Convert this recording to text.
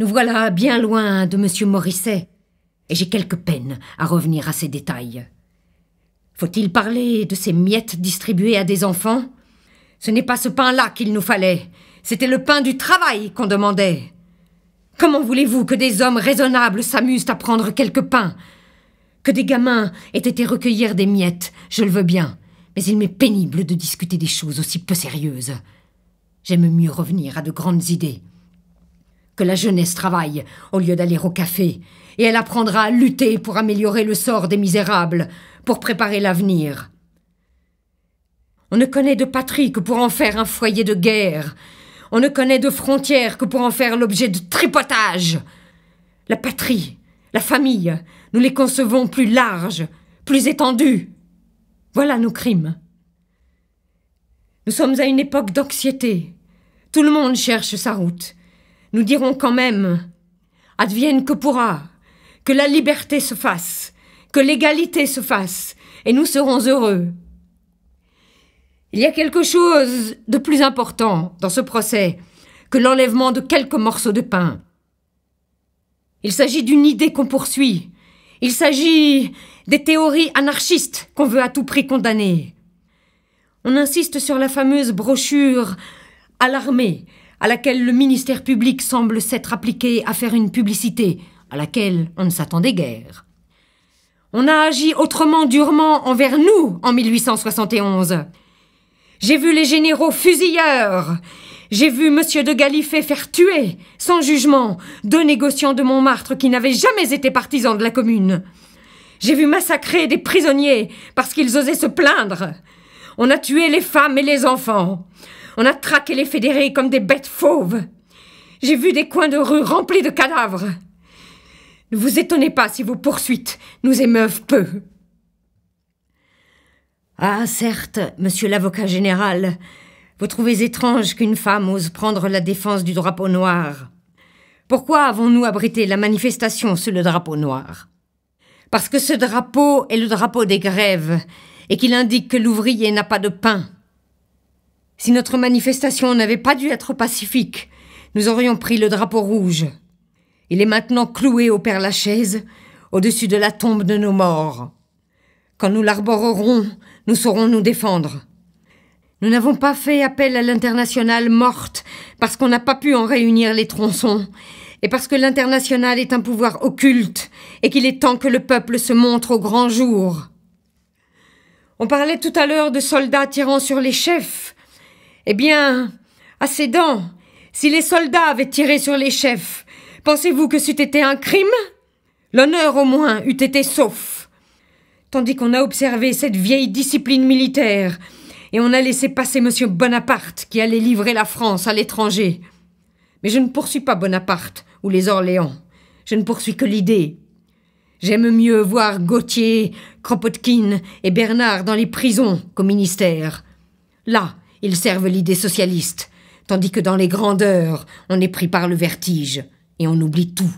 Nous voilà bien loin de M. Morisset, et j'ai quelque peine à revenir à ces détails. Faut-il parler de ces miettes distribuées à des enfants Ce n'est pas ce pain-là qu'il nous fallait, c'était le pain du travail qu'on demandait. Comment voulez-vous que des hommes raisonnables s'amusent à prendre quelques pains Que des gamins aient été recueillir des miettes, je le veux bien, mais il m'est pénible de discuter des choses aussi peu sérieuses. J'aime mieux revenir à de grandes idées que la jeunesse travaille, au lieu d'aller au café, et elle apprendra à lutter pour améliorer le sort des misérables, pour préparer l'avenir. On ne connaît de patrie que pour en faire un foyer de guerre, on ne connaît de frontières que pour en faire l'objet de tripotage. La patrie, la famille, nous les concevons plus larges, plus étendues. Voilà nos crimes. Nous sommes à une époque d'anxiété. Tout le monde cherche sa route nous dirons quand même advienne que pourra, que la liberté se fasse, que l'égalité se fasse, et nous serons heureux. Il y a quelque chose de plus important dans ce procès que l'enlèvement de quelques morceaux de pain. Il s'agit d'une idée qu'on poursuit. Il s'agit des théories anarchistes qu'on veut à tout prix condamner. On insiste sur la fameuse brochure alarmée à laquelle le ministère public semble s'être appliqué à faire une publicité à laquelle on ne s'attendait guère. On a agi autrement durement envers nous en 1871. J'ai vu les généraux fusilleurs. J'ai vu Monsieur de Galifet faire tuer, sans jugement, deux négociants de Montmartre qui n'avaient jamais été partisans de la Commune. J'ai vu massacrer des prisonniers parce qu'ils osaient se plaindre. On a tué les femmes et les enfants. On a traqué les fédérés comme des bêtes fauves. J'ai vu des coins de rue remplis de cadavres. Ne vous étonnez pas si vos poursuites nous émeuvent peu. Ah, certes, monsieur l'avocat général, vous trouvez étrange qu'une femme ose prendre la défense du drapeau noir. Pourquoi avons-nous abrité la manifestation sous le drapeau noir Parce que ce drapeau est le drapeau des grèves et qu'il indique que l'ouvrier n'a pas de pain. Si notre manifestation n'avait pas dû être pacifique, nous aurions pris le drapeau rouge. Il est maintenant cloué au Père Lachaise, au-dessus de la tombe de nos morts. Quand nous l'arborerons, nous saurons nous défendre. Nous n'avons pas fait appel à l'internationale morte parce qu'on n'a pas pu en réunir les tronçons et parce que l'internationale est un pouvoir occulte et qu'il est temps que le peuple se montre au grand jour. On parlait tout à l'heure de soldats tirant sur les chefs, eh bien, à ses dents, si les soldats avaient tiré sur les chefs, pensez-vous que c'eût été un crime L'honneur au moins eût été sauf. Tandis qu'on a observé cette vieille discipline militaire, et on a laissé passer M. Bonaparte qui allait livrer la France à l'étranger. Mais je ne poursuis pas Bonaparte ou les Orléans. Je ne poursuis que l'idée. J'aime mieux voir Gauthier, Kropotkine et Bernard dans les prisons qu'au ministère. Là, ils servent l'idée socialiste, tandis que dans les grandeurs, on est pris par le vertige et on oublie tout.